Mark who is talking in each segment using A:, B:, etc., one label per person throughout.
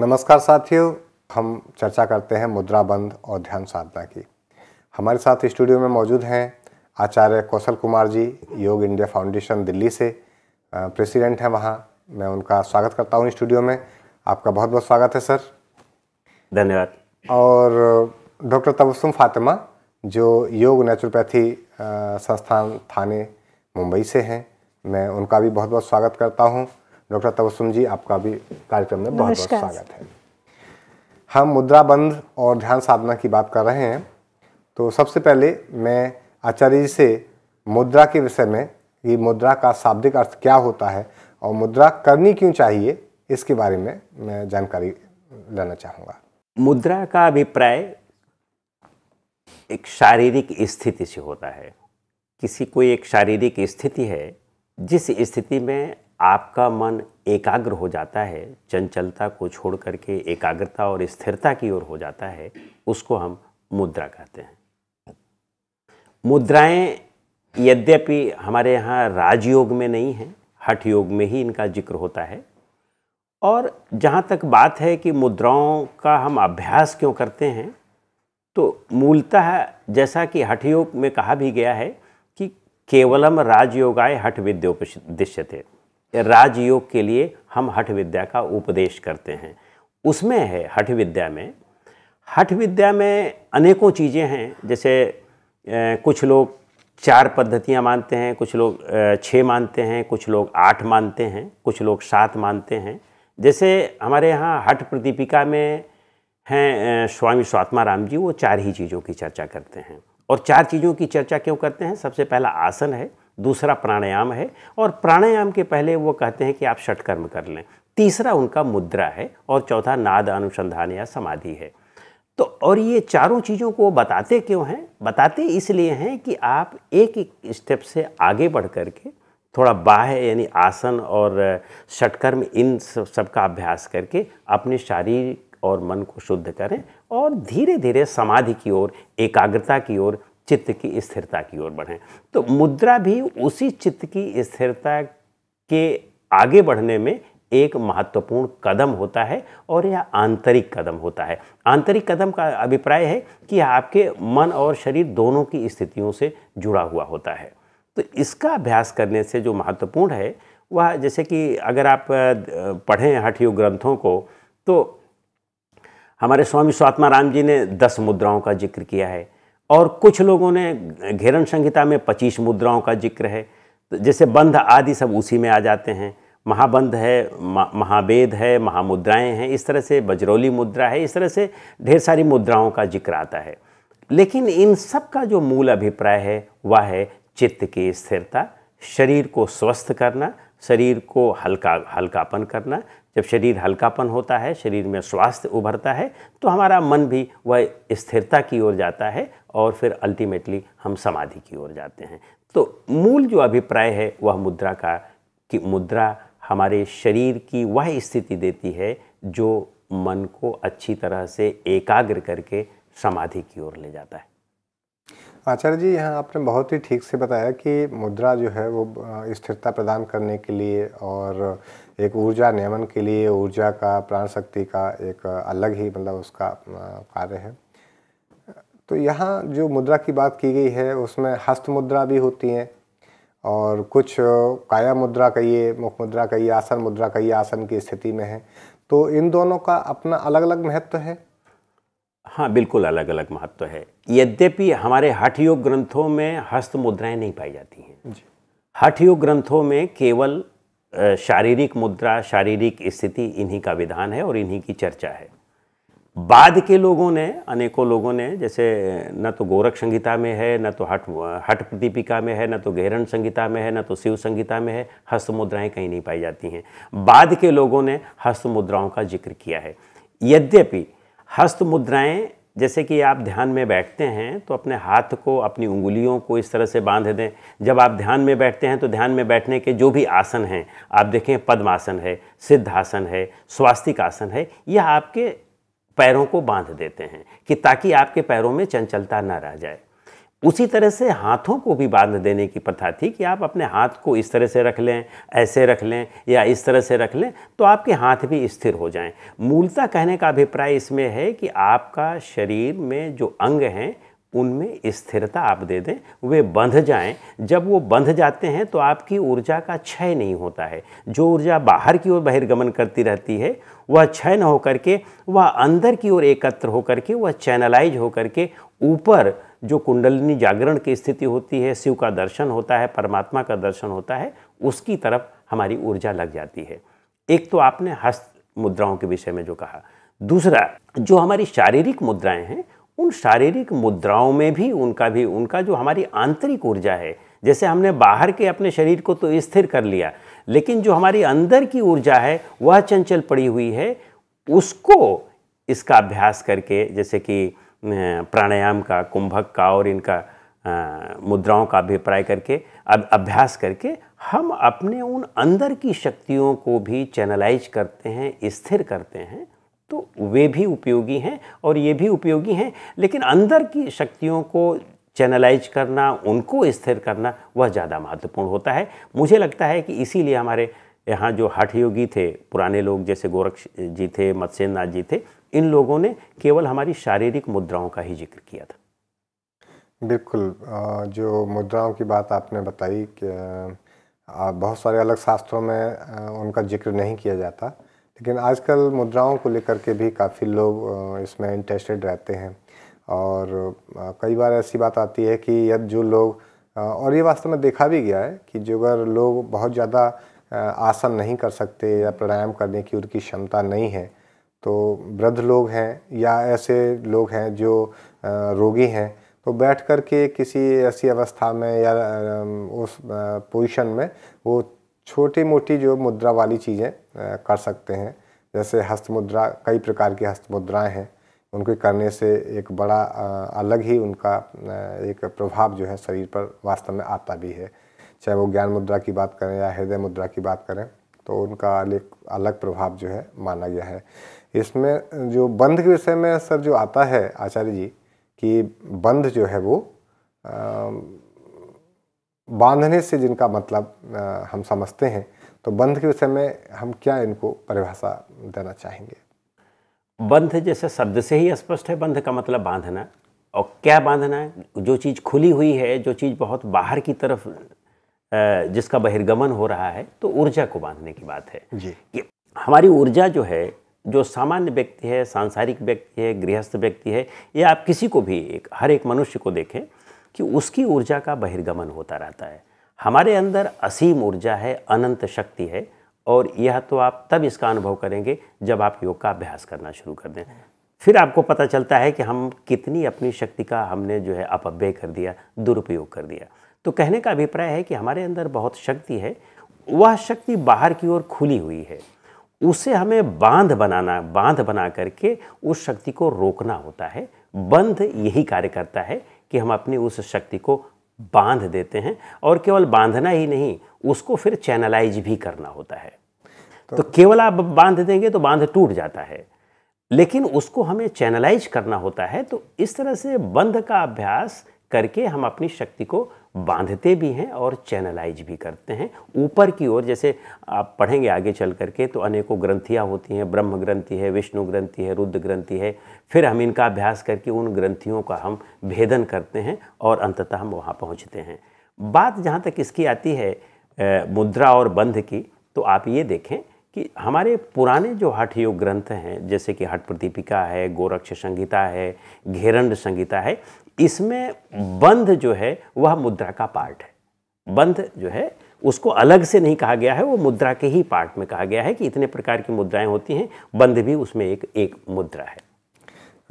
A: नमस्कार साथियों हम चर्चा करते हैं मुद्रा बंद और ध्यान साधना की हमारे साथ स्टूडियो में मौजूद हैं आचार्य कौशल कुमार जी योग इंडिया फाउंडेशन दिल्ली से प्रेसिडेंट हैं वहाँ मैं उनका स्वागत करता हूँ स्टूडियो में आपका बहुत बहुत स्वागत है सर धन्यवाद और डॉक्टर तबसुम फातिमा जो योग नेचुरोपैथी संस्थान थाने मुंबई से हैं मैं उनका भी बहुत बहुत स्वागत करता हूँ डॉक्टर तबस्सुम जी आपका भी कार्यक्रम में बहुत बहुत स्वागत है हम मुद्रा बंध और ध्यान साधना की बात कर रहे हैं तो सबसे पहले मैं आचार्य जी से मुद्रा के विषय में कि मुद्रा का शाब्दिक अर्थ क्या होता है और मुद्रा करनी क्यों चाहिए इसके बारे में मैं जानकारी लेना चाहूँगा मुद्रा का अभिप्राय
B: एक शारीरिक स्थिति से होता है किसी कोई एक शारीरिक स्थिति है जिस स्थिति में आपका मन एकाग्र हो जाता है चंचलता को छोड़ करके एकाग्रता और स्थिरता की ओर हो जाता है उसको हम मुद्रा कहते हैं मुद्राएं यद्यपि हमारे यहाँ राजयोग में नहीं है हठ योग में ही इनका जिक्र होता है और जहाँ तक बात है कि मुद्राओं का हम अभ्यास क्यों करते हैं तो मूलतः जैसा कि योग में कहा भी गया है कि केवलम राजयोगाए हठ थे राजयोग के लिए हम हठ विद्या का उपदेश करते हैं उसमें है हठ विद्या में हठ विद्या में अनेकों चीज़ें हैं जैसे कुछ लोग चार पद्धतियाँ मानते हैं कुछ लोग छः मानते हैं कुछ लोग आठ मानते हैं कुछ लोग सात मानते हैं जैसे हमारे यहाँ हठ प्रदीपिका में हैं स्वामी स्वात्मा राम जी वो चार ही चीज़ों की चर्चा करते हैं और चार चीज़ों की चर्चा क्यों करते हैं सबसे पहला आसन है दूसरा प्राणायाम है और प्राणायाम के पहले वो कहते हैं कि आप षटकर्म कर लें तीसरा उनका मुद्रा है और चौथा नाद अनुसंधान या समाधि है तो और ये चारों चीज़ों को बताते क्यों हैं बताते इसलिए हैं कि आप एक एक स्टेप से आगे बढ़ कर के थोड़ा बाह्य यानी आसन और षटकर्म इन सब का अभ्यास करके अपने शारीरिक और मन को शुद्ध करें और धीरे धीरे समाधि की ओर एकाग्रता की ओर चित्त की स्थिरता की ओर बढ़ें तो मुद्रा भी उसी चित्त की स्थिरता के आगे बढ़ने में एक महत्वपूर्ण कदम होता है और यह आंतरिक कदम होता है आंतरिक कदम का अभिप्राय है कि आपके मन और शरीर दोनों की स्थितियों से जुड़ा हुआ होता है तो इसका अभ्यास करने से जो महत्वपूर्ण है वह जैसे कि अगर आप पढ़ें हठ योग ग्रंथों को तो हमारे स्वामी स्वात्मा राम जी ने दस मुद्राओं का जिक्र किया है और कुछ लोगों ने घेरण संहिता में पच्चीस मुद्राओं का जिक्र है तो जैसे बंध आदि सब उसी में आ जाते हैं महाबंध है महावेद है महामुद्राएं हैं इस तरह से बजरौली मुद्रा है इस तरह से ढेर सारी मुद्राओं का जिक्र आता है लेकिन इन सब का जो मूल अभिप्राय है वह है चित्त की स्थिरता शरीर को स्वस्थ करना शरीर को हल्का हल्कापन करना जब शरीर हल्कापन होता है शरीर में स्वास्थ्य उभरता है तो हमारा मन भी वह स्थिरता की ओर जाता है और फिर अल्टीमेटली हम समाधि की ओर जाते हैं तो मूल जो अभिप्राय है वह मुद्रा का कि मुद्रा हमारे शरीर की वह स्थिति देती है जो मन को अच्छी तरह से एकाग्र करके समाधि की ओर ले जाता है
A: आचार्य जी यहाँ आपने बहुत ही ठीक से बताया कि मुद्रा जो है वो स्थिरता प्रदान करने के लिए और एक ऊर्जा नियमन के लिए ऊर्जा का प्राण शक्ति का एक अलग ही मतलब उसका कार्य है तो यहाँ जो मुद्रा की बात की गई है उसमें हस्त मुद्रा भी होती हैं और कुछ काया मुद्रा कहिए मुख मुद्रा कहिए आसन मुद्रा कहिए आसन की स्थिति में है तो इन दोनों का अपना अलग अलग महत्व है
B: हाँ बिल्कुल अलग अलग महत्व है यद्यपि हमारे हठ योग ग्रंथों में हस्त मुद्राएं नहीं पाई जाती हैं हठ योग ग्रंथों में केवल शारीरिक मुद्रा शारीरिक स्थिति इन्हीं का विधान है और इन्हीं की चर्चा है बाद के लोगों ने अनेकों लोगों ने जैसे न तो गोरख संगीता में है न तो हट हट प्रदीपिका में है न तो गहरण संगीता में है न तो शिव संगीता में है हस्त मुद्राएँ कहीं नहीं पाई जाती हैं बाद के लोगों ने हस्त मुद्राओं का जिक्र किया है यद्यपि हस्त मुद्राएँ जैसे कि आप ध्यान में बैठते हैं तो अपने हाथ को अपनी उंगलियों को इस तरह से बांध दें जब आप ध्यान में बैठते हैं तो ध्यान में बैठने के जो भी आसन हैं आप देखें पद्मासन है सिद्धासन है स्वास्तिक आसन है यह आपके पैरों को बांध देते हैं कि ताकि आपके पैरों में चंचलता ना रह जाए उसी तरह से हाथों को भी बांध देने की प्रथा थी कि आप अपने हाथ को इस तरह से रख लें ऐसे रख लें या इस तरह से रख लें तो आपके हाथ भी स्थिर हो जाएं मूलता कहने का अभिप्राय इसमें है कि आपका शरीर में जो अंग हैं उनमें स्थिरता आप दे दें वे बंध जाएं जब वो बंध जाते हैं तो आपकी ऊर्जा का क्षय नहीं होता है जो ऊर्जा बाहर की ओर बहिर्गमन करती रहती है वह क्षय न होकर के वह अंदर की ओर एकत्र होकर के वह चैनलाइज होकर के ऊपर जो कुंडलिनी जागरण की स्थिति होती है शिव का दर्शन होता है परमात्मा का दर्शन होता है उसकी तरफ हमारी ऊर्जा लग जाती है एक तो आपने हस्त मुद्राओं के विषय में जो कहा दूसरा जो हमारी शारीरिक मुद्राएं हैं उन शारीरिक मुद्राओं में भी उनका भी उनका जो हमारी आंतरिक ऊर्जा है जैसे हमने बाहर के अपने शरीर को तो स्थिर कर लिया लेकिन जो हमारी अंदर की ऊर्जा है वह चंचल पड़ी हुई है उसको इसका अभ्यास करके जैसे कि प्राणायाम का कुंभक का और इनका आ, मुद्राओं का अभिप्राय करके अब अभ्यास करके हम अपने उन अंदर की शक्तियों को भी चैनलाइज करते हैं स्थिर करते हैं तो वे भी उपयोगी हैं और ये भी उपयोगी हैं लेकिन अंदर की शक्तियों को चैनलाइज करना उनको स्थिर करना वह ज़्यादा महत्वपूर्ण होता है मुझे लगता है कि इसीलिए हमारे यहाँ जो हठ योगी थे पुराने लोग जैसे गोरक्ष जी थे मत्स्यनाथ नाथ जी थे इन लोगों ने केवल हमारी शारीरिक मुद्राओं का ही जिक्र किया था
A: बिल्कुल जो मुद्राओं की बात आपने बताई कि बहुत सारे अलग शास्त्रों में उनका जिक्र नहीं किया जाता लेकिन आजकल मुद्राओं को लेकर के भी काफ़ी लोग इसमें इंटरेस्टेड रहते हैं और कई बार ऐसी बात आती है कि यद जो लोग और ये वास्तव में देखा भी गया है कि जो अगर लोग बहुत ज़्यादा आसन नहीं कर सकते या प्राणायाम करने की उनकी क्षमता नहीं है तो वृद्ध लोग हैं या ऐसे लोग हैं जो रोगी हैं तो बैठ कर के किसी ऐसी अवस्था में या उस पोजीशन में वो छोटी मोटी जो मुद्रा वाली चीज़ें कर सकते हैं जैसे हस्त मुद्रा कई प्रकार की हस्त मुद्राएँ हैं उनके करने से एक बड़ा अलग ही उनका एक प्रभाव जो है शरीर पर वास्तव में आता भी है चाहे वो ज्ञान मुद्रा की बात करें या हृदय मुद्रा की बात करें तो उनका एक अलग प्रभाव जो है माना गया है इसमें जो बंध के विषय में सर जो आता है आचार्य जी कि बंध जो है वो बांधने से जिनका मतलब हम समझते हैं तो बंध के विषय में हम क्या इनको परिभाषा देना चाहेंगे
B: बंध जैसे शब्द से ही स्पष्ट है बंध का मतलब बांधना और क्या बांधना है जो चीज़ खुली हुई है जो चीज़ बहुत बाहर की तरफ जिसका बहिर्गमन हो रहा है तो ऊर्जा को बांधने की बात है जी कि हमारी ऊर्जा जो है जो सामान्य व्यक्ति है सांसारिक व्यक्ति है गृहस्थ व्यक्ति है या आप किसी को भी एक हर एक मनुष्य को देखें कि उसकी ऊर्जा का बहिर्गमन होता रहता है हमारे अंदर असीम ऊर्जा है अनंत शक्ति है और यह तो आप तब इसका अनुभव करेंगे जब आप योग का अभ्यास करना शुरू कर दें फिर आपको पता चलता है कि हम कितनी अपनी शक्ति का हमने जो है अपव्यय कर दिया दुरुपयोग कर दिया तो कहने का अभिप्राय है कि हमारे अंदर बहुत शक्ति है वह शक्ति बाहर की ओर खुली हुई है उसे हमें बांध बनाना बांध बना करके उस शक्ति को रोकना होता है बंध यही कार्य करता है कि हम अपनी उस शक्ति को बांध देते हैं और केवल बांधना ही नहीं उसको फिर चैनलाइज भी करना होता है तो, तो केवल आप बांध देंगे तो बांध टूट जाता है लेकिन उसको हमें चैनलाइज करना होता है तो इस तरह से बंध का अभ्यास करके हम अपनी शक्ति को बांधते भी हैं और चैनलाइज भी करते हैं ऊपर की ओर जैसे आप पढ़ेंगे आगे चल करके तो अनेकों ग्रंथियाँ होती हैं ब्रह्म ग्रंथि है विष्णु ग्रंथि है रुद्र ग्रंथि है फिर हम इनका अभ्यास करके उन ग्रंथियों का हम भेदन करते हैं और अंततः हम वहाँ पहुँचते हैं बात जहाँ तक इसकी आती है मुद्रा और बंध की तो आप ये देखें कि हमारे पुराने जो हठ योग ग्रंथ हैं जैसे कि हठ प्रदीपिका है गोरक्ष संहिता है घेरंड संहिता है इसमें बंध जो है वह मुद्रा का पार्ट है बंध जो है उसको अलग से नहीं कहा गया है वो मुद्रा के ही पार्ट में कहा गया है कि इतने प्रकार की मुद्राएं होती हैं बंध भी उसमें एक एक मुद्रा है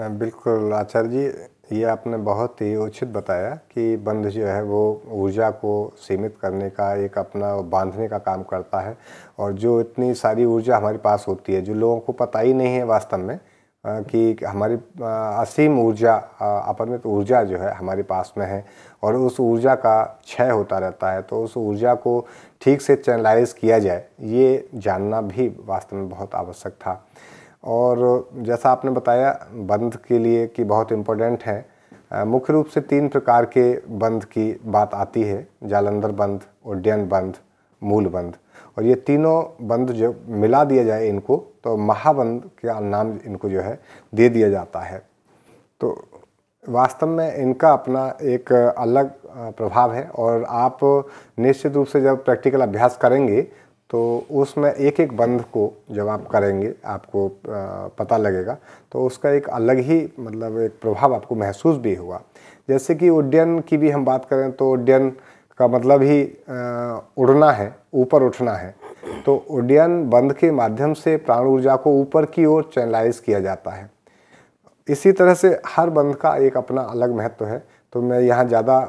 A: हाँ, बिल्कुल आचार्य जी ये आपने बहुत ही उचित बताया कि बंध जो है वो ऊर्जा को सीमित करने का एक अपना बांधने का काम करता है और जो इतनी सारी ऊर्जा हमारे पास होती है जो लोगों को पता ही नहीं है वास्तव में कि हमारी असीम ऊर्जा अपरमित ऊर्जा जो है हमारे पास में है और उस ऊर्जा का क्षय होता रहता है तो उस ऊर्जा को ठीक से चैनलाइज किया जाए ये जानना भी वास्तव में बहुत आवश्यक था और जैसा आपने बताया बंद के लिए कि बहुत इम्पोर्टेंट है मुख्य रूप से तीन प्रकार के बंद की बात आती है जालंधर बंद उड्डयन बंद मूल बंद और ये तीनों बंद जो मिला दिया जाए इनको तो महाबंद का नाम इनको जो है दे दिया जाता है तो वास्तव में इनका अपना एक अलग प्रभाव है और आप निश्चित रूप से जब प्रैक्टिकल अभ्यास करेंगे तो उसमें एक एक बंध को जब आप करेंगे आपको पता लगेगा तो उसका एक अलग ही मतलब एक प्रभाव आपको महसूस भी हुआ जैसे कि उड्डयन की भी हम बात करें तो उड्डयन का मतलब ही उड़ना है ऊपर उठना है तो उड्डयन बंध के माध्यम से प्राण ऊर्जा को ऊपर की ओर चैनलाइज किया जाता है इसी तरह से हर बंध का एक अपना अलग महत्व है तो मैं यहाँ ज़्यादा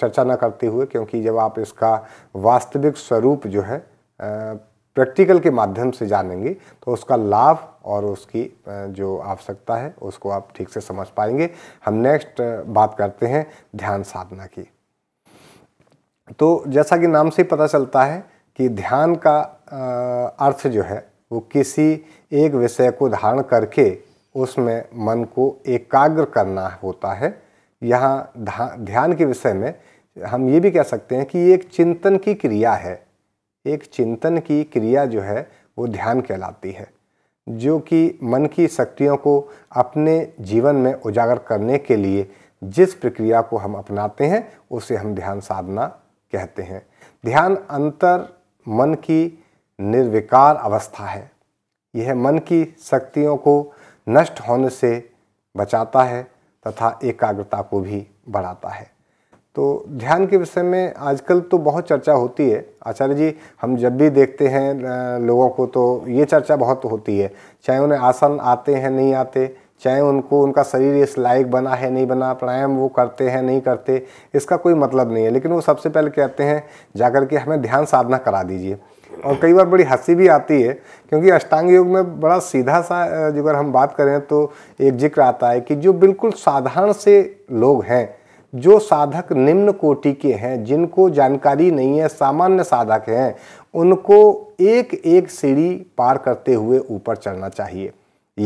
A: चर्चा ना करते हुए क्योंकि जब आप इसका वास्तविक स्वरूप जो है प्रैक्टिकल के माध्यम से जानेंगे तो उसका लाभ और उसकी जो आवश्यकता है उसको आप ठीक से समझ पाएंगे हम नेक्स्ट बात करते हैं ध्यान साधना की तो जैसा कि नाम से पता चलता है कि ध्यान का अर्थ जो है वो किसी एक विषय को धारण करके उसमें मन को एकाग्र करना होता है यहाँ ध्यान के विषय में हम ये भी कह सकते हैं कि ये एक चिंतन की क्रिया है एक चिंतन की क्रिया जो है वो ध्यान कहलाती है जो कि मन की शक्तियों को अपने जीवन में उजागर करने के लिए जिस प्रक्रिया को हम अपनाते हैं उसे हम ध्यान साधना कहते हैं ध्यान अंतर मन की निर्विकार अवस्था है यह मन की शक्तियों को नष्ट होने से बचाता है तथा एकाग्रता को भी बढ़ाता है तो ध्यान के विषय में आजकल तो बहुत चर्चा होती है आचार्य जी हम जब भी देखते हैं लोगों को तो ये चर्चा बहुत होती है चाहे उन्हें आसन आते हैं नहीं आते चाहे उनको उनका शरीर इस लायक बना है नहीं बना प्राणायाम वो करते हैं नहीं करते इसका कोई मतलब नहीं है लेकिन वो सबसे पहले कहते हैं जाकर के हमें ध्यान साधना करा दीजिए और कई बार बड़ी हंसी भी आती है क्योंकि अष्टांग योग में बड़ा सीधा सा अगर हम बात करें तो एक जिक्र आता है कि जो बिल्कुल साधारण से लोग हैं जो साधक निम्न कोटि के हैं जिनको जानकारी नहीं है सामान्य साधक हैं उनको एक एक सीढ़ी पार करते हुए ऊपर चलना चाहिए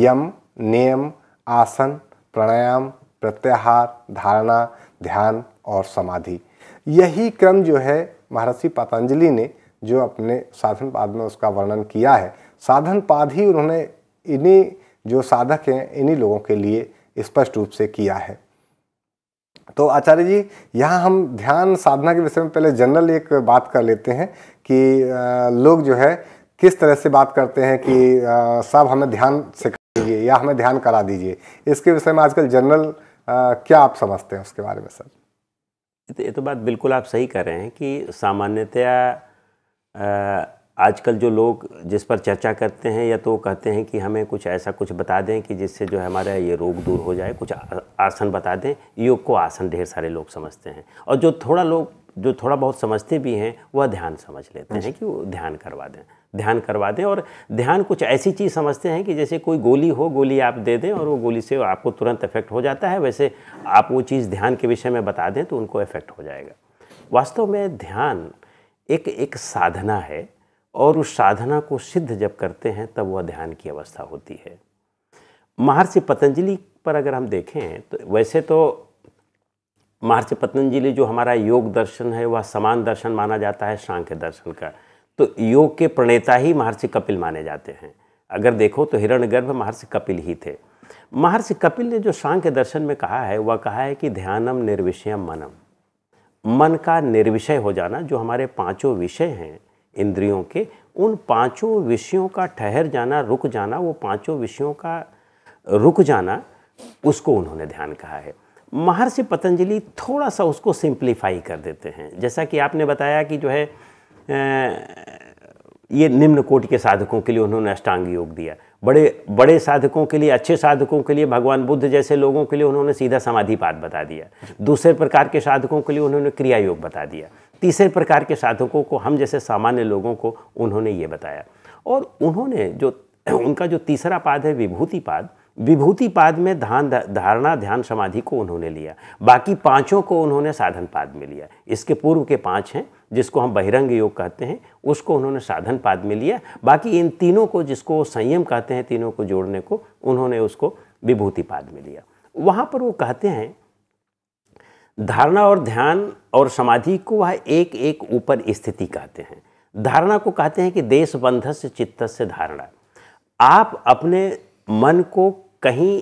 A: यम नियम आसन प्राणायाम प्रत्याहार धारणा ध्यान और समाधि यही क्रम जो है महर्षि पतंजलि ने जो अपने साधन पाद में उसका वर्णन किया है साधन पाद ही उन्होंने इन्हीं जो साधक हैं इन्हीं लोगों के लिए स्पष्ट रूप से किया है तो आचार्य जी यहाँ हम ध्यान साधना के विषय में पहले जनरल एक बात कर लेते हैं कि लोग जो है किस तरह से बात करते हैं कि साहब हमें ध्यान सिखा दीजिए या हमें ध्यान करा दीजिए इसके विषय में आजकल जनरल क्या आप समझते हैं उसके बारे में सर
B: ये तो बात बिल्कुल आप सही कर रहे हैं कि सामान्यतया आजकल जो लोग जिस पर चर्चा करते हैं या तो कहते हैं कि हमें कुछ ऐसा कुछ बता दें कि जिससे जो है हमारा ये रोग दूर हो जाए कुछ आसन बता दें योग को आसन ढेर सारे लोग समझते हैं और जो थोड़ा लोग जो थोड़ा बहुत समझते भी हैं वह ध्यान समझ लेते हैं अच्छा। कि वो ध्यान करवा दें ध्यान करवा दें और ध्यान कुछ ऐसी चीज़ समझते हैं कि जैसे कोई गोली हो गोली आप दे दें और वो गोली से आपको तुरंत इफेक्ट हो जाता है वैसे आप वो चीज़ ध्यान के विषय में बता दें तो उनको इफेक्ट हो जाएगा वास्तव में ध्यान एक एक साधना है और उस साधना को सिद्ध जब करते हैं तब वह ध्यान की अवस्था होती है महर्षि पतंजलि पर अगर हम देखें तो वैसे तो महर्षि पतंजलि जो हमारा योग दर्शन है वह समान दर्शन माना जाता है सांख्य दर्शन का तो योग के प्रणेता ही महर्षि कपिल माने जाते हैं अगर देखो तो हिरण गर्भ महर्षि कपिल ही थे महर्षि कपिल ने जो सांख्य दर्शन में कहा है वह कहा है कि ध्यानम निर्विषयम मनम मन का निर्विषय हो जाना जो हमारे पांचों विषय हैं इंद्रियों के उन पांचों विषयों का ठहर जाना रुक जाना वो पांचों विषयों का रुक जाना उसको उन्होंने ध्यान कहा है महर्षि पतंजलि थोड़ा सा उसको सिंप्लीफाई कर देते हैं जैसा कि आपने बताया कि जो है ये निम्न कोटि के साधकों के लिए उन्होंने अष्टांग योग दिया बड़े बड़े साधकों के लिए अच्छे साधकों के लिए भगवान बुद्ध जैसे लोगों के लिए उन्होंने सीधा समाधि पाठ बता दिया दूसरे प्रकार के साधकों के लिए उन्होंने क्रिया योग बता दिया तीसरे प्रकार के साधकों को हम जैसे सामान्य लोगों को उन्होंने ये बताया और उन्होंने जो उनका जो तीसरा पाद है विभूति पाद विभूति पाद में ध्यान धारणा ध्यान समाधि को उन्होंने लिया बाकी पांचों को उन्होंने साधन पाद में लिया इसके पूर्व के पांच हैं जिसको हम बहिरंग योग कहते हैं उसको उन्होंने साधन पाद में लिया बाकी इन तीनों को जिसको संयम कहते हैं तीनों को जोड़ने को उन्होंने उसको विभूति पाद में लिया वहाँ पर वो कहते हैं धारणा और ध्यान और समाधि को वह एक एक ऊपर स्थिति कहते हैं धारणा को कहते हैं कि देशबंध से चित्त से धारणा आप अपने मन को कहीं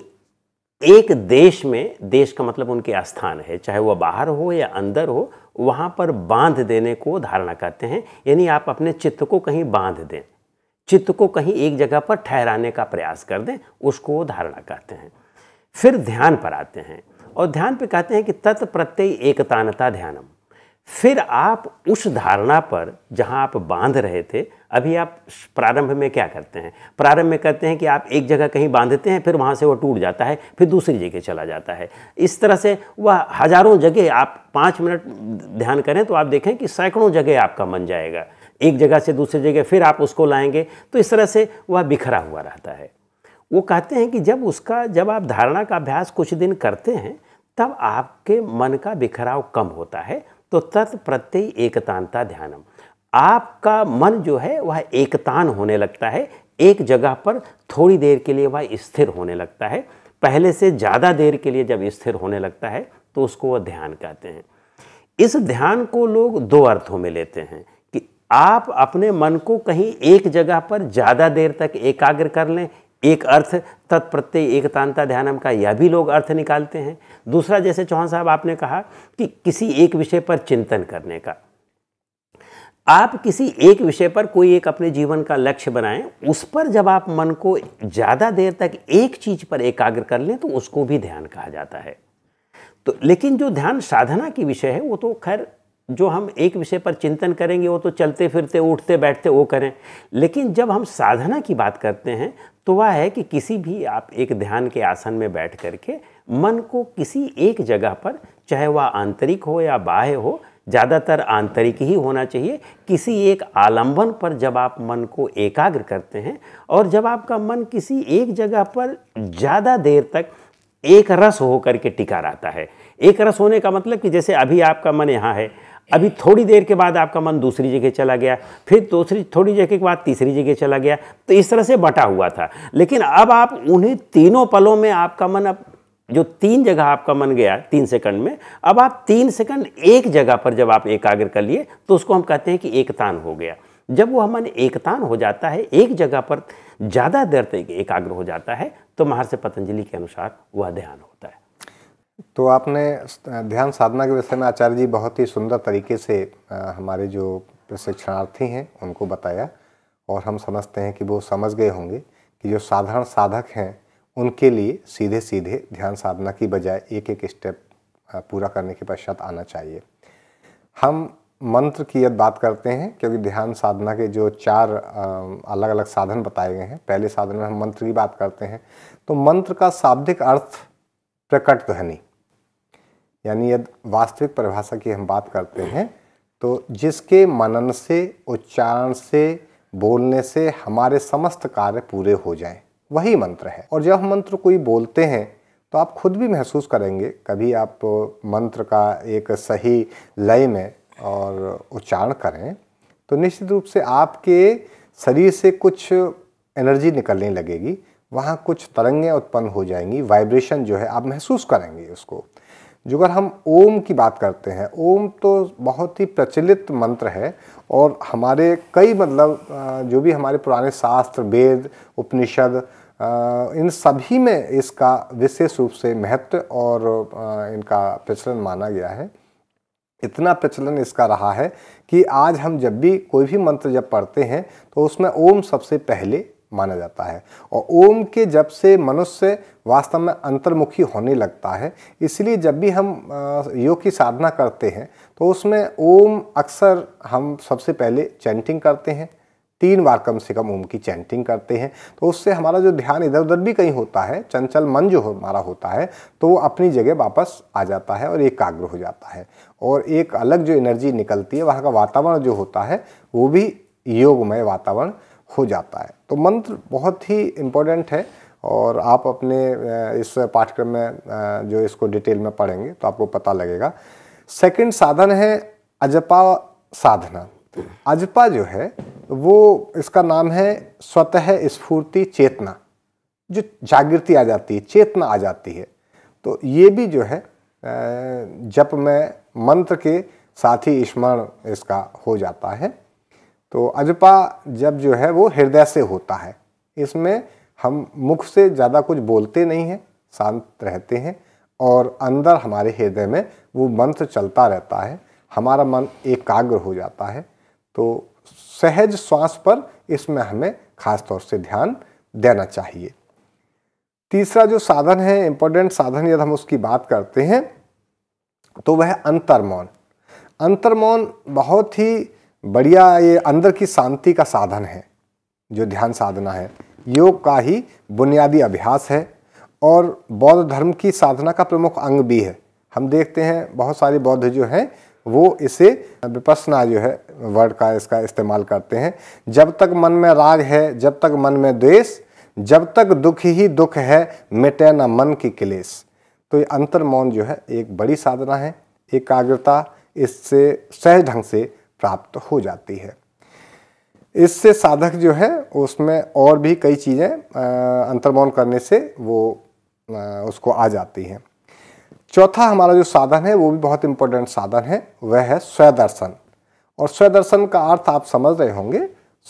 B: एक देश में देश का मतलब उनके स्थान है चाहे वह बाहर हो या अंदर हो वहाँ पर बांध देने को धारणा कहते हैं यानी आप अपने चित्त को कहीं बांध दें चित्त को कहीं एक जगह पर ठहराने का प्रयास कर दें उसको धारणा कहते हैं फिर ध्यान पर आते हैं और ध्यान पे कहते हैं कि तत् प्रत्यय एकतानता ध्यानम फिर आप उस धारणा पर जहाँ आप बांध रहे थे अभी आप प्रारंभ में क्या करते हैं प्रारंभ में कहते हैं कि आप एक जगह कहीं बांधते हैं फिर वहाँ से वो टूट जाता है फिर दूसरी जगह चला जाता है इस तरह से वह हजारों जगह आप पाँच मिनट ध्यान करें तो आप देखें कि सैकड़ों जगह आपका मन जाएगा एक जगह से दूसरी जगह फिर आप उसको लाएंगे तो इस तरह से वह बिखरा हुआ रहता है वो कहते हैं कि जब उसका जब आप धारणा का अभ्यास कुछ दिन करते हैं तब आपके मन का बिखराव कम होता है तो तत्प्रत्यय एकतानता ध्यानम आपका मन जो है वह एकतान होने लगता है एक जगह पर थोड़ी देर के लिए वह स्थिर होने लगता है पहले से ज़्यादा देर के लिए जब स्थिर होने लगता है तो उसको वह ध्यान कहते हैं इस ध्यान को लोग दो अर्थों में लेते हैं कि आप अपने मन को कहीं एक जगह पर ज़्यादा देर तक एकाग्र कर लें एक अर्थ तत्प्रत्यय एकतांता ध्यानम का यह भी लोग अर्थ निकालते हैं दूसरा जैसे चौहान साहब आपने कहा कि किसी एक विषय पर चिंतन करने का आप किसी एक विषय पर कोई एक अपने जीवन का लक्ष्य बनाएं उस पर जब आप मन को ज़्यादा देर तक एक चीज़ पर एकाग्र कर लें तो उसको भी ध्यान कहा जाता है तो लेकिन जो ध्यान साधना की विषय है वो तो खैर जो हम एक विषय पर चिंतन करेंगे वो तो चलते फिरते उठते बैठते वो करें लेकिन जब हम साधना की बात करते हैं तो वह है कि किसी भी आप एक ध्यान के आसन में बैठ करके मन को किसी एक जगह पर चाहे वह आंतरिक हो या बाह्य हो ज़्यादातर आंतरिक ही होना चाहिए किसी एक आलंबन पर जब आप मन को एकाग्र करते हैं और जब आपका मन किसी एक जगह पर ज़्यादा देर तक एक रस होकर के टिका रहता है एक रस होने का मतलब कि जैसे अभी आपका मन यहाँ है अभी थोड़ी देर के बाद आपका मन दूसरी जगह चला गया फिर दूसरी थोड़ी जगह के बाद तीसरी जगह चला गया तो इस तरह से बटा हुआ था लेकिन अब आप उन्हीं तीनों पलों में आपका मन अब जो तीन जगह आपका मन गया तीन सेकंड में अब आप तीन सेकंड एक जगह पर जब आप एकाग्र कर लिए तो उसको हम कहते हैं कि एकतान हो गया जब वो मन एकतान हो जाता है एक जगह पर ज़्यादा देर तक एकाग्र हो जाता है तो महर्षि पतंजलि के अनुसार वह ध्यान होता
A: है तो आपने ध्यान साधना के विषय में आचार्य जी बहुत ही सुंदर तरीके से हमारे जो प्रशिक्षणार्थी हैं उनको बताया और हम समझते हैं कि वो समझ गए होंगे कि जो साधारण साधक हैं उनके लिए सीधे सीधे ध्यान साधना की बजाय एक एक स्टेप पूरा करने के पश्चात आना चाहिए हम मंत्र की यद बात करते हैं क्योंकि ध्यान साधना के जो चार अलग अलग साधन बताए गए हैं पहले साधन में हम मंत्र की बात करते हैं तो मंत्र का शाब्दिक अर्थ प्रकट ध्वनि यानी यदि वास्तविक परिभाषा की हम बात करते हैं तो जिसके मनन से उच्चारण से बोलने से हमारे समस्त कार्य पूरे हो जाएं वही मंत्र है और जब हम मंत्र कोई बोलते हैं तो आप खुद भी महसूस करेंगे कभी आप मंत्र का एक सही लय में और उच्चारण करें तो निश्चित रूप से आपके शरीर से कुछ एनर्जी निकलने लगेगी वहाँ कुछ तरंगें उत्पन्न हो जाएंगी वाइब्रेशन जो है आप महसूस करेंगे उसको जो अगर हम ओम की बात करते हैं ओम तो बहुत ही प्रचलित मंत्र है और हमारे कई मतलब जो भी हमारे पुराने शास्त्र वेद उपनिषद इन सभी में इसका विशेष रूप से महत्व और इनका प्रचलन माना गया है इतना प्रचलन इसका रहा है कि आज हम जब भी कोई भी मंत्र जब पढ़ते हैं तो उसमें ओम सबसे पहले माना जाता है और ओम के जब से मनुष्य वास्तव में अंतर्मुखी होने लगता है इसलिए जब भी हम योग की साधना करते हैं तो उसमें ओम अक्सर हम सबसे पहले चैंटिंग करते हैं तीन बार कम से कम ओम की चैंटिंग करते हैं तो उससे हमारा जो ध्यान इधर उधर भी कहीं होता है चंचल मन जो हमारा होता है तो वो अपनी जगह वापस आ जाता है और एकाग्र हो जाता है और एक अलग जो एनर्जी निकलती है वहाँ का वातावरण जो होता है वो भी योगमय वातावरण हो जाता है तो मंत्र बहुत ही इम्पोर्टेंट है और आप अपने इस पाठ्यक्रम में जो इसको डिटेल में पढ़ेंगे तो आपको पता लगेगा सेकंड साधन है अजपा साधना अजपा जो है वो इसका नाम है स्वतः स्फूर्ति चेतना जो जागृति आ जाती है चेतना आ जाती है तो ये भी जो है जप में मंत्र के साथ ही स्मरण इसका हो जाता है तो अजपा जब जो है वो हृदय से होता है इसमें हम मुख से ज़्यादा कुछ बोलते नहीं हैं शांत रहते हैं और अंदर हमारे हृदय में वो मंत्र चलता रहता है हमारा मन एकाग्र हो जाता है तो सहज श्वास पर इसमें हमें खास तौर से ध्यान देना चाहिए तीसरा जो साधन है इम्पोर्टेंट साधन यदि हम उसकी बात करते हैं तो वह अंतर्मौन अंतर्मौन बहुत ही बढ़िया ये अंदर की शांति का साधन है जो ध्यान साधना है योग का ही बुनियादी अभ्यास है और बौद्ध धर्म की साधना का प्रमुख अंग भी है हम देखते हैं बहुत सारे बौद्ध जो हैं वो इसे विपसना जो है वर्ड का इसका इस्तेमाल करते हैं जब तक मन में राग है जब तक मन में द्वेष जब तक दुख ही दुख है मिटे न मन की क्लेश तो ये अंतर मौन जो है एक बड़ी साधना है एकाग्रता इससे सहज ढंग से प्राप्त हो जाती है इससे साधक जो है उसमें और भी कई चीज़ें अंतर्मौन करने से वो आ, उसको आ जाती हैं चौथा हमारा जो साधन है वो भी बहुत इम्पोर्टेंट साधन है वह है स्वदर्शन और स्वदर्शन का अर्थ आप समझ रहे होंगे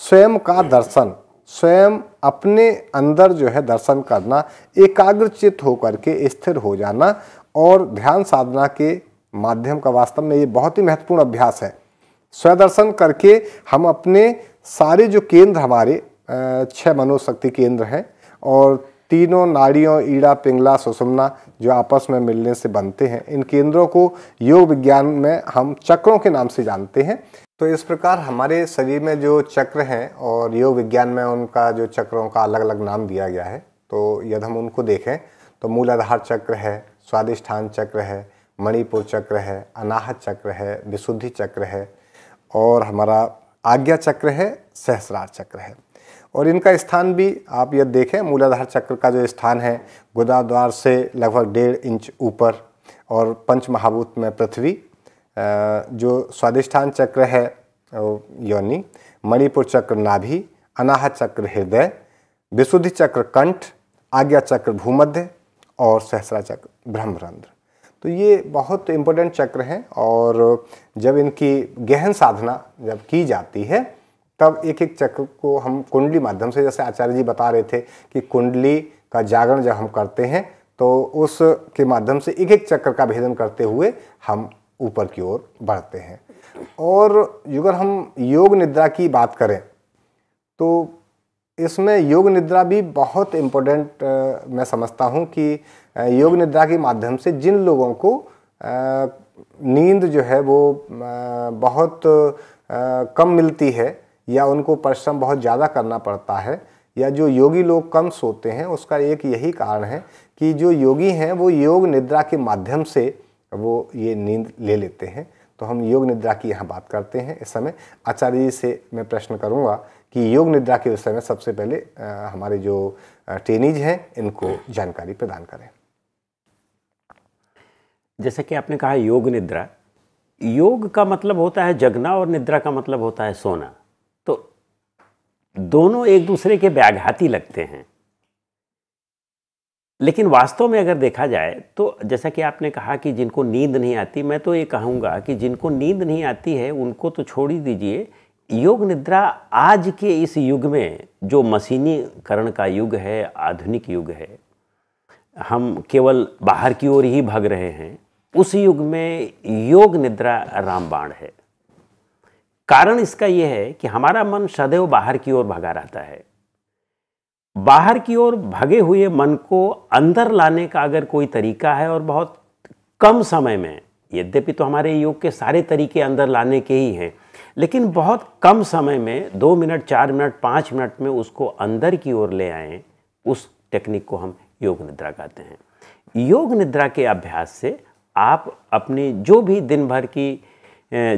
A: स्वयं का दर्शन स्वयं अपने अंदर जो है दर्शन करना एकाग्रचित होकर के स्थिर हो जाना और ध्यान साधना के माध्यम का वास्तव में ये बहुत ही महत्वपूर्ण अभ्यास है स्वदर्शन करके हम अपने सारे जो केंद्र हमारे छह मनोशक्ति केंद्र हैं और तीनों नाड़ियों ईड़ा पिंगला सुषमना जो आपस में मिलने से बनते हैं इन केंद्रों को योग विज्ञान में हम चक्रों के नाम से जानते हैं तो इस प्रकार हमारे शरीर में जो चक्र हैं और योग विज्ञान में उनका जो चक्रों का अलग अलग नाम दिया गया है तो यदि हम उनको देखें तो मूल आधार चक्र है स्वादिष्ठान चक्र है मणिपुर चक्र है अनाहत चक्र है विशुद्धि चक्र है और हमारा आज्ञा चक्र है सहस्रार चक्र है और इनका स्थान भी आप यदि देखें मूलाधार चक्र का जो स्थान है गोदाद्वार से लगभग डेढ़ इंच ऊपर और पंच महाभूत में पृथ्वी जो स्वादिष्ठान चक्र है योनि मणिपुर चक्र नाभि अनाह चक्र हृदय विशुद्धि चक्र कंठ आज्ञा चक्र भूमध्य और सहस्रा चक्र ब्रह्मरंध्र तो ये बहुत इम्पोर्टेंट चक्र हैं और जब इनकी गहन साधना जब की जाती है तब एक एक चक्र को हम कुंडली माध्यम से जैसे आचार्य जी बता रहे थे कि कुंडली का जागरण जब हम करते हैं तो उस के माध्यम से एक एक चक्र का भेदन करते हुए हम ऊपर की ओर बढ़ते हैं और अगर हम योग निद्रा की बात करें तो इसमें योग निद्रा भी बहुत इम्पोर्टेंट मैं समझता हूँ कि योग निद्रा के माध्यम से जिन लोगों को नींद जो है वो बहुत कम मिलती है या उनको परिश्रम बहुत ज़्यादा करना पड़ता है या जो योगी लोग कम सोते हैं उसका एक यही कारण है कि जो योगी हैं वो योग निद्रा के माध्यम से वो ये नींद ले लेते हैं तो हम योग निद्रा की यहाँ बात करते हैं इस समय आचार्य जी से मैं प्रश्न करूँगा कि योग निद्रा के विषय में सबसे पहले आ, हमारे जो ट्रेनीज हैं इनको जानकारी प्रदान करें
B: जैसे कि आपने कहा योग निद्रा योग का मतलब होता है जगना और निद्रा का मतलब होता है सोना तो दोनों एक दूसरे के व्याघाती लगते हैं लेकिन वास्तव में अगर देखा जाए तो जैसा कि आपने कहा कि जिनको नींद नहीं आती मैं तो ये कहूँगा कि जिनको नींद नहीं आती है उनको तो छोड़ ही दीजिए योग निद्रा आज के इस युग में जो मशीनीकरण का युग है आधुनिक युग है हम केवल बाहर की ओर ही भाग रहे हैं उस युग में योग निद्रा रामबाण है कारण इसका यह है कि हमारा मन सदैव बाहर की ओर भगा रहता है बाहर की ओर भगे हुए मन को अंदर लाने का अगर कोई तरीका है और बहुत कम समय में यद्यपि तो हमारे योग के सारे तरीके अंदर लाने के ही हैं लेकिन बहुत कम समय में दो मिनट चार मिनट पाँच मिनट में उसको अंदर की ओर ले आएँ उस टेक्निक को हम योग निद्रा कहते हैं योग निद्रा के अभ्यास से आप अपनी जो भी दिन भर की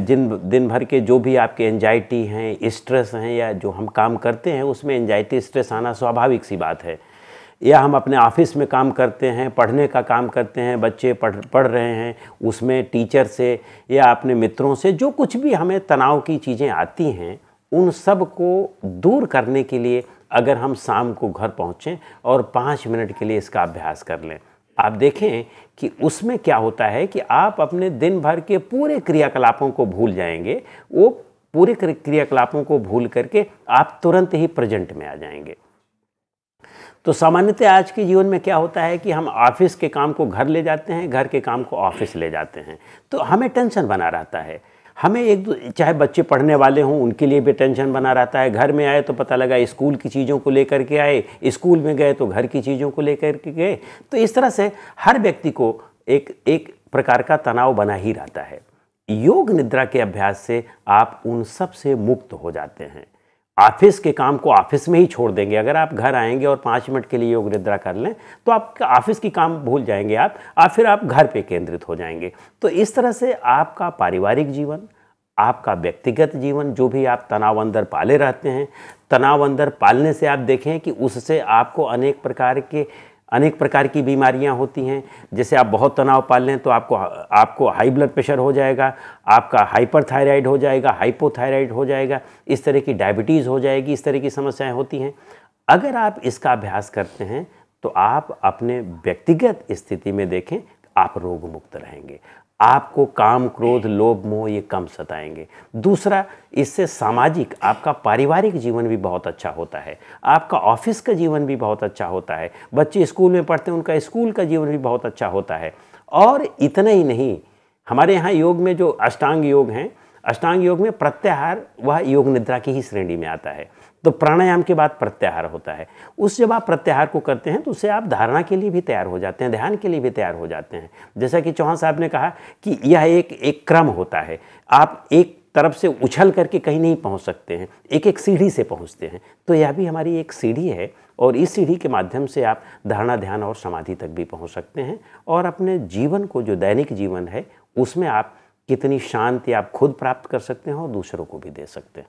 B: जिन दिन भर के जो भी आपके एंजाइटी हैं स्ट्रेस हैं या जो हम काम करते हैं उसमें एंजाइटी स्ट्रेस आना स्वाभाविक सी बात है या हम अपने ऑफिस में काम करते हैं पढ़ने का काम करते हैं बच्चे पढ़ पढ़ रहे हैं उसमें टीचर से या अपने मित्रों से जो कुछ भी हमें तनाव की चीज़ें आती हैं उन सब को दूर करने के लिए अगर हम शाम को घर पहुँचें और पाँच मिनट के लिए इसका अभ्यास कर लें आप देखें कि उसमें क्या होता है कि आप अपने दिन भर के पूरे क्रियाकलापों को भूल जाएंगे वो पूरे क्रियाकलापों को भूल करके आप तुरंत ही प्रेजेंट में आ जाएंगे तो सामान्यतः आज के जीवन में क्या होता है कि हम ऑफिस के काम को घर ले जाते हैं घर के काम को ऑफिस ले जाते हैं तो हमें टेंशन बना रहता है हमें एक चाहे बच्चे पढ़ने वाले हों उनके लिए भी टेंशन बना रहता है घर में आए तो पता लगा स्कूल की चीज़ों को लेकर के आए स्कूल में गए तो घर की चीज़ों को लेकर के गए तो इस तरह से हर व्यक्ति को एक एक प्रकार का तनाव बना ही रहता है योग निद्रा के अभ्यास से आप उन सब से मुक्त हो जाते हैं ऑफिस के काम को ऑफिस में ही छोड़ देंगे अगर आप घर आएंगे और पाँच मिनट के लिए योग निद्रा कर लें तो आप ऑफिस की काम भूल जाएंगे आप और फिर आप घर पे केंद्रित हो जाएंगे तो इस तरह से आपका पारिवारिक जीवन आपका व्यक्तिगत जीवन जो भी आप तनाव अंदर पाले रहते हैं तनाव अंदर पालने से आप देखें कि उससे आपको अनेक प्रकार के अनेक प्रकार की बीमारियां होती हैं जैसे आप बहुत तनाव पाल लें तो आपको आपको हाई ब्लड प्रेशर हो जाएगा आपका हाइपरथायराइड हो जाएगा हाइपोथायराइड हो जाएगा इस तरह की डायबिटीज़ हो जाएगी इस तरह की समस्याएं होती हैं अगर आप इसका अभ्यास करते हैं तो आप अपने व्यक्तिगत स्थिति में देखें आप रोग मुक्त रहेंगे आपको काम क्रोध लोभ मोह ये कम सताएंगे दूसरा इससे सामाजिक आपका पारिवारिक जीवन भी बहुत अच्छा होता है आपका ऑफिस का जीवन भी बहुत अच्छा होता है बच्चे स्कूल में पढ़ते हैं उनका स्कूल का जीवन भी बहुत अच्छा होता है और इतना ही नहीं हमारे यहाँ योग में जो अष्टांग योग हैं अष्टांग योग में प्रत्याहार वह योग निद्रा की ही श्रेणी में आता है तो प्राणायाम के बाद प्रत्याहार होता है उस जब आप प्रत्याहार को करते हैं तो उसे आप धारणा के लिए भी तैयार हो जाते हैं ध्यान के लिए भी तैयार हो जाते हैं जैसा कि चौहान साहब ने कहा कि यह एक एक क्रम होता है आप एक तरफ से उछल करके कहीं नहीं पहुंच सकते हैं एक एक सीढ़ी से पहुंचते हैं तो यह भी हमारी एक सीढ़ी है और इस सीढ़ी के माध्यम से आप धारणा ध्यान और समाधि तक भी पहुंच सकते हैं और अपने जीवन को जो दैनिक जीवन है उसमें आप कितनी शांति आप खुद प्राप्त कर सकते हैं और दूसरों को भी दे सकते हैं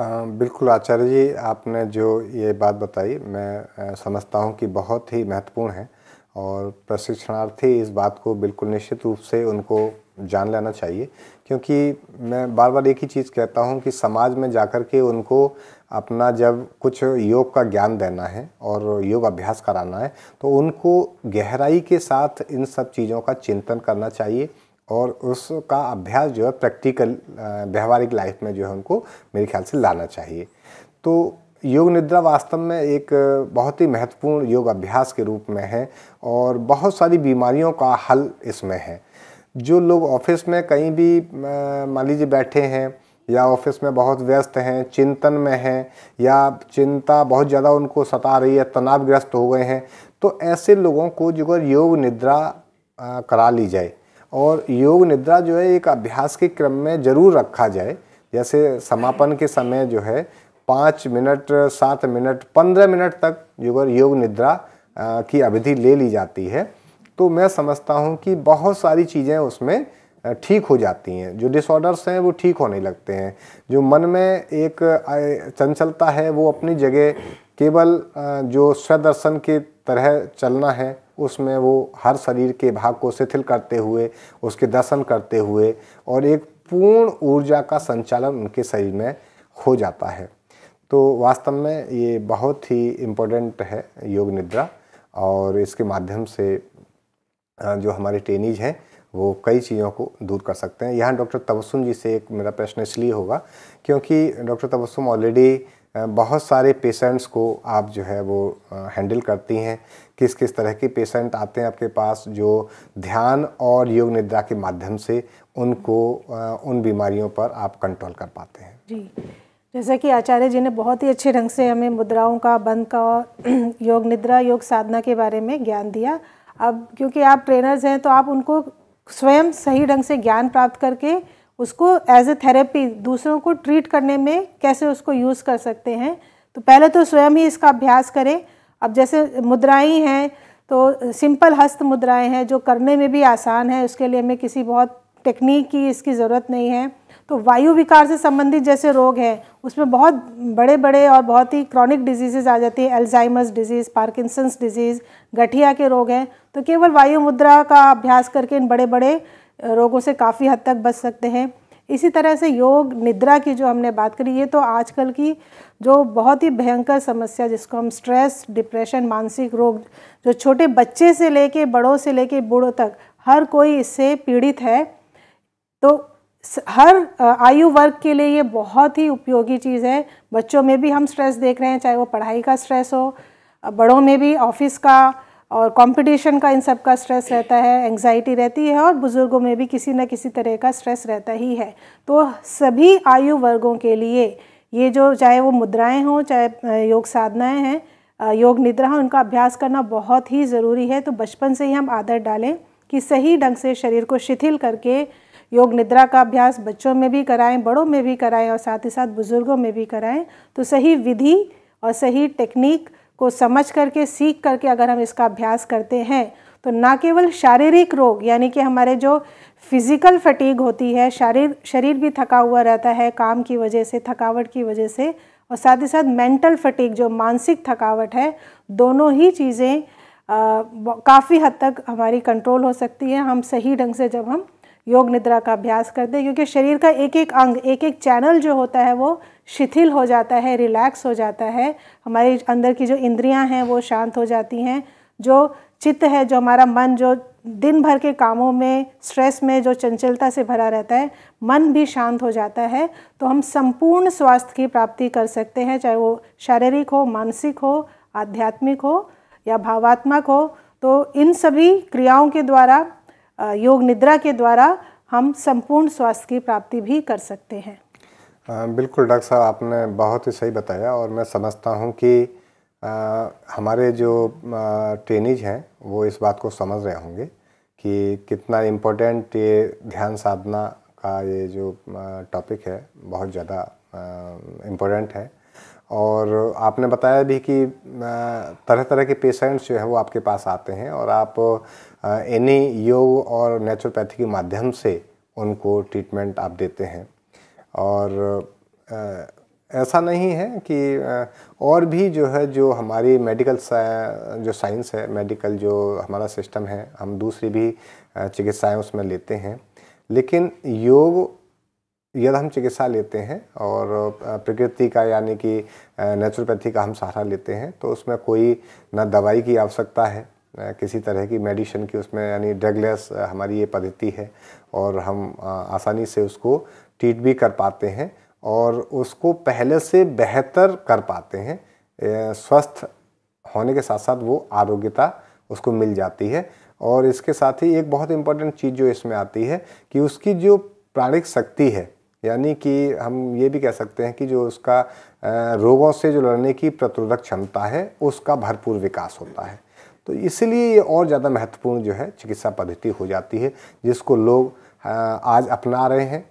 A: बिल्कुल आचार्य जी आपने जो ये बात बताई मैं समझता हूँ कि बहुत ही महत्वपूर्ण है और प्रशिक्षणार्थी इस बात को बिल्कुल निश्चित रूप से उनको जान लेना चाहिए क्योंकि मैं बार बार एक ही चीज़ कहता हूँ कि समाज में जाकर के उनको अपना जब कुछ योग का ज्ञान देना है और योग अभ्यास कराना है तो उनको गहराई के साथ इन सब चीज़ों का चिंतन करना चाहिए और उसका अभ्यास जो है प्रैक्टिकल व्यवहारिक लाइफ में जो है उनको मेरे ख्याल से लाना चाहिए तो योग निद्रा वास्तव में एक बहुत ही महत्वपूर्ण योग अभ्यास के रूप में है और बहुत सारी बीमारियों का हल इसमें है जो लोग ऑफिस में कहीं भी मान लीजिए बैठे हैं या ऑफिस में बहुत व्यस्त हैं चिंतन में हैं या चिंता बहुत ज़्यादा उनको सता रही है तनावग्रस्त हो गए हैं तो ऐसे लोगों को जो योग निद्रा करा ली जाए और योग निद्रा जो है एक अभ्यास के क्रम में ज़रूर रखा जाए जैसे समापन के समय जो है पाँच मिनट सात मिनट पंद्रह मिनट तक योग योग निद्रा की अवधि ले ली जाती है तो मैं समझता हूँ कि बहुत सारी चीज़ें उसमें ठीक हो जाती हैं जो डिसऑर्डर्स हैं वो ठीक होने लगते हैं जो मन में एक चंचलता है वो अपनी जगह केवल जो स्वदर्शन की तरह चलना है उसमें वो हर शरीर के भाग को शिथिल करते हुए उसके दर्शन करते हुए और एक पूर्ण ऊर्जा का संचालन उनके शरीर में हो जाता है तो वास्तव में ये बहुत ही इम्पोर्टेंट है योग निद्रा और इसके माध्यम से जो हमारे ट्रेनिज हैं वो कई चीज़ों को दूर कर सकते हैं यहाँ डॉक्टर तबसुम जी से एक मेरा प्रश्न इसलिए होगा क्योंकि डॉक्टर तबसुम ऑलरेडी बहुत सारे पेशेंट्स को आप जो है वो हैंडल करती हैं किस किस तरह के पेशेंट आते हैं आपके पास जो ध्यान और योग निद्रा के माध्यम से उनको उन बीमारियों पर आप कंट्रोल कर पाते हैं
C: जी जैसा कि आचार्य जी ने बहुत ही अच्छे ढंग से हमें मुद्राओं का बंद का और योग निद्रा योग साधना के बारे में ज्ञान दिया अब क्योंकि आप ट्रेनर्स हैं तो आप उनको स्वयं सही ढंग से ज्ञान प्राप्त करके उसको एज ए थेरेपी दूसरों को ट्रीट करने में कैसे उसको यूज़ कर सकते हैं तो पहले तो स्वयं ही इसका अभ्यास करें अब जैसे मुद्राएं हैं तो सिंपल हस्त मुद्राएं हैं जो करने में भी आसान है उसके लिए हमें किसी बहुत टेक्निक की इसकी ज़रूरत नहीं है तो वायु विकार से संबंधित जैसे रोग हैं उसमें बहुत बड़े बड़े और बहुत ही क्रॉनिक डिजीज़ आ जाती है एल्जाइमस डिजीज़ पार्किसन्स डिजीज़ गठिया के रोग हैं तो केवल वायु मुद्रा का अभ्यास करके इन बड़े बड़े रोगों से काफ़ी हद तक बच सकते हैं इसी तरह से योग निद्रा की जो हमने बात करी ये तो आजकल की जो बहुत ही भयंकर समस्या जिसको हम स्ट्रेस डिप्रेशन मानसिक रोग जो छोटे बच्चे से लेके बड़ों से लेके बूढ़ों तक हर कोई इससे पीड़ित है तो हर आयु वर्ग के लिए ये बहुत ही उपयोगी चीज़ है बच्चों में भी हम स्ट्रेस देख रहे हैं चाहे वो पढ़ाई का स्ट्रेस हो बड़ों में भी ऑफिस का और कंपटीशन का इन सब का स्ट्रेस रहता है एंग्जाइटी रहती है और बुज़ुर्गों में भी किसी न किसी तरह का स्ट्रेस रहता ही है तो सभी आयु वर्गों के लिए ये जो चाहे वो मुद्राएं हों चाहे योग साधनाएं हैं योग निद्रा हो उनका अभ्यास करना बहुत ही ज़रूरी है तो बचपन से ही हम आदत डालें कि सही ढंग से शरीर को शिथिल करके योग निद्रा का अभ्यास बच्चों में भी कराएं बड़ों में भी कराएं और साथ ही साथ बुज़ुर्गों में भी कराएं तो सही विधि और सही टेक्निक को समझ करके सीख करके अगर हम इसका अभ्यास करते हैं तो ना केवल शारीरिक रोग यानी कि हमारे जो फिज़िकल फटीग होती है शारीर शरीर भी थका हुआ रहता है काम की वजह से थकावट की वजह से और साथ ही साथ मेंटल फटीक जो मानसिक थकावट है दोनों ही चीज़ें काफ़ी हद तक हमारी कंट्रोल हो सकती है हम सही ढंग से जब हम योग निद्रा का अभ्यास करते हैं क्योंकि शरीर का एक एक अंग एक एक चैनल जो होता है वो शिथिल हो जाता है रिलैक्स हो जाता है हमारे अंदर की जो इंद्रियां हैं वो शांत हो जाती हैं जो चित्त है जो हमारा मन जो दिन भर के कामों में स्ट्रेस में जो चंचलता से भरा रहता है मन भी शांत हो जाता है तो हम संपूर्ण स्वास्थ्य की प्राप्ति कर सकते हैं चाहे वो शारीरिक हो मानसिक हो आध्यात्मिक हो या भावात्मक हो तो इन सभी क्रियाओं के द्वारा योग निद्रा के द्वारा हम संपूर्ण स्वास्थ्य की प्राप्ति भी कर सकते हैं
A: बिल्कुल डॉक्टर साहब आपने बहुत ही सही बताया और मैं समझता हूँ कि आ, हमारे जो ट्रेनिज हैं वो इस बात को समझ रहे होंगे कि कितना इम्पोर्टेंट ये ध्यान साधना का ये जो टॉपिक है बहुत ज़्यादा इम्पोर्टेंट है और आपने बताया भी कि तरह तरह के पेशेंट्स जो है वो आपके पास आते हैं और आप एनी योग और नेचुरोपैथी के माध्यम से उनको ट्रीटमेंट आप देते हैं और ऐसा नहीं है कि और भी जो है जो हमारी मेडिकल सा, जो साइंस है मेडिकल जो हमारा सिस्टम है हम दूसरी भी चिकित्साएं उसमें लेते हैं लेकिन योग यदि हम चिकित्सा लेते हैं और प्रकृति का यानी कि नेचुरोपैथी का हम सहारा लेते हैं तो उसमें कोई ना दवाई की आवश्यकता है किसी तरह की मेडिसिन की उसमें यानी ड्रगलेस हमारी ये पद्धति है और हम आसानी से उसको ट्रीट भी कर पाते हैं और उसको पहले से बेहतर कर पाते हैं स्वस्थ होने के साथ साथ वो आरोग्यता उसको मिल जाती है और इसके साथ ही एक बहुत इम्पोर्टेंट चीज़ जो इसमें आती है कि उसकी जो प्राणिक शक्ति है यानी कि हम ये भी कह सकते हैं कि जो उसका रोगों से जो लड़ने की प्रतिरोधक क्षमता है उसका भरपूर विकास होता है तो इसीलिए ये और ज़्यादा महत्वपूर्ण जो है चिकित्सा पद्धति हो जाती है जिसको लोग आज अपना रहे हैं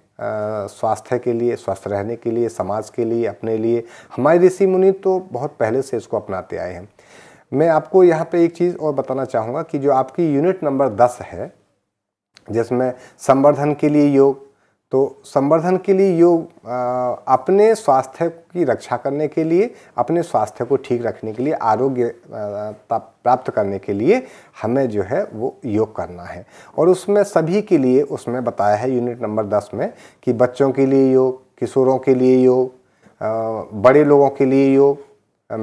A: स्वास्थ्य के लिए स्वस्थ रहने के लिए समाज के लिए अपने लिए हमारे ऋषि मुनि तो बहुत पहले से इसको अपनाते आए हैं मैं आपको यहाँ पे एक चीज़ और बताना चाहूँगा कि जो आपकी यूनिट नंबर दस है जिसमें संवर्धन के लिए योग तो संवर्धन के लिए योग अपने स्वास्थ्य की रक्षा करने के लिए अपने स्वास्थ्य को ठीक रखने के लिए आरोग्य प्राप्त करने के लिए हमें जो है वो योग करना है और उसमें सभी के लिए उसमें बताया है यूनिट नंबर दस में कि बच्चों के लिए योग किशोरों के लिए योग बड़े लोगों के लिए योग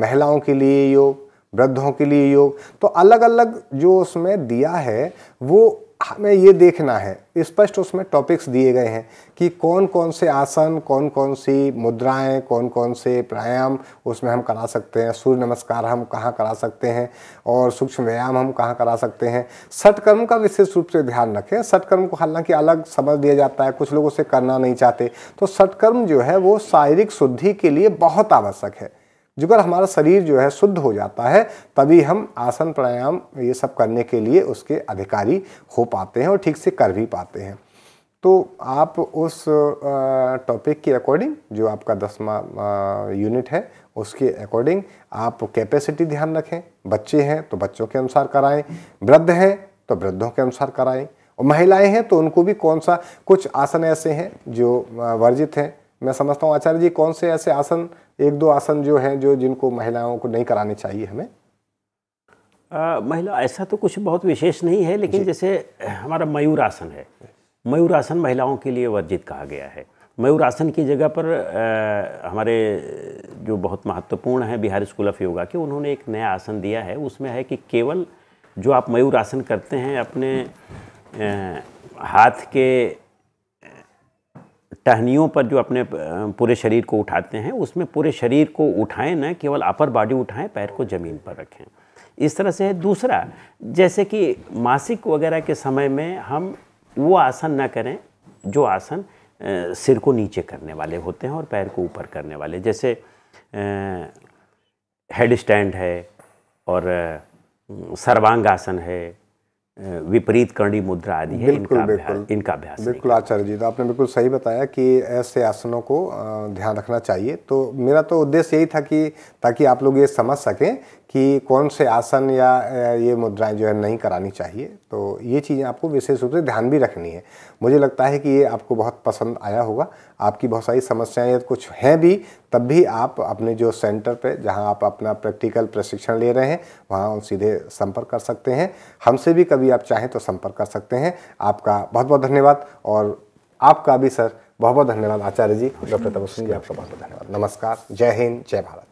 A: महिलाओं के लिए योग वृद्धों के लिए योग तो अलग अलग जो उसमें दिया है वो हमें ये देखना है स्पष्ट उसमें टॉपिक्स दिए गए हैं कि कौन कौन से आसन कौन कौन सी मुद्राएं कौन कौन से प्राणायाम उसमें हम करा सकते हैं सूर्य नमस्कार हम कहाँ करा सकते हैं और सूक्ष्म व्यायाम हम कहाँ करा सकते हैं सटकर्म का विशेष रूप से ध्यान रखें सटकर्म को हालांकि अलग समझ दिया जाता है कुछ लोग उसे करना नहीं चाहते तो सटकर्म जो है वो शारीरिक शुद्धि के लिए बहुत आवश्यक है जब हमारा शरीर जो है शुद्ध हो जाता है तभी हम आसन प्राणायाम ये सब करने के लिए उसके अधिकारी हो पाते हैं और ठीक से कर भी पाते हैं तो आप उस टॉपिक के अकॉर्डिंग जो आपका दसवा यूनिट है उसके अकॉर्डिंग आप कैपेसिटी ध्यान रखें बच्चे हैं तो बच्चों के अनुसार कराएं वृद्ध हैं तो वृद्धों के अनुसार कराएं और महिलाएं हैं तो उनको भी कौन सा कुछ आसन ऐसे हैं जो वर्जित हैं मैं समझता हूँ आचार्य जी कौन से ऐसे आसन एक दो आसन जो हैं जो जिनको महिलाओं को नहीं कराने चाहिए हमें
B: आ, महिला ऐसा तो कुछ बहुत विशेष नहीं है लेकिन जैसे हमारा मयूर आसन है मयूर आसन महिलाओं के लिए वर्जित कहा गया है मयूर आसन की जगह पर आ, हमारे जो बहुत महत्वपूर्ण है बिहार स्कूल ऑफ योगा के उन्होंने एक नया आसन दिया है उसमें है कि केवल जो आप मयूर आसन करते हैं अपने आ, हाथ के टहनियों पर जो अपने पूरे शरीर को उठाते हैं उसमें पूरे शरीर को उठाएं न केवल अपर बॉडी उठाएं पैर को ज़मीन पर रखें इस तरह से है दूसरा जैसे कि मासिक वगैरह के समय में हम वो आसन ना करें जो आसन सिर को नीचे करने वाले होते हैं और पैर को ऊपर करने वाले जैसे हेड स्टैंड है और सर्वांग आसन है विपरीत कर्णी मुद्रा आदि है बिल्कुल, इनका बिल्कुल इनका अभ्यास
A: बिल्कुल आचार्य जी तो आपने बिल्कुल सही बताया कि ऐसे आसनों को ध्यान रखना चाहिए तो मेरा तो उद्देश्य यही था कि ताकि आप लोग ये समझ सकें कि कौन से आसन या ये मुद्राएं जो है नहीं करानी चाहिए तो ये चीज़ें आपको विशेष रूप से ध्यान भी रखनी है मुझे लगता है कि ये आपको बहुत पसंद आया होगा आपकी बहुत सारी समस्याएं कुछ हैं भी तब भी आप अपने जो सेंटर पे जहां आप अपना प्रैक्टिकल प्रशिक्षण ले रहे हैं वहां सीधे संपर्क कर सकते हैं हमसे भी कभी आप चाहें तो संपर्क कर सकते हैं आपका बहुत बहुत धन्यवाद और आपका
C: भी सर बहुत बहुत धन्यवाद आचार्य जी डॉक्टर तपस्वी जी आपका बहुत बहुत धन्यवाद नमस्कार जय हिंद जय भारत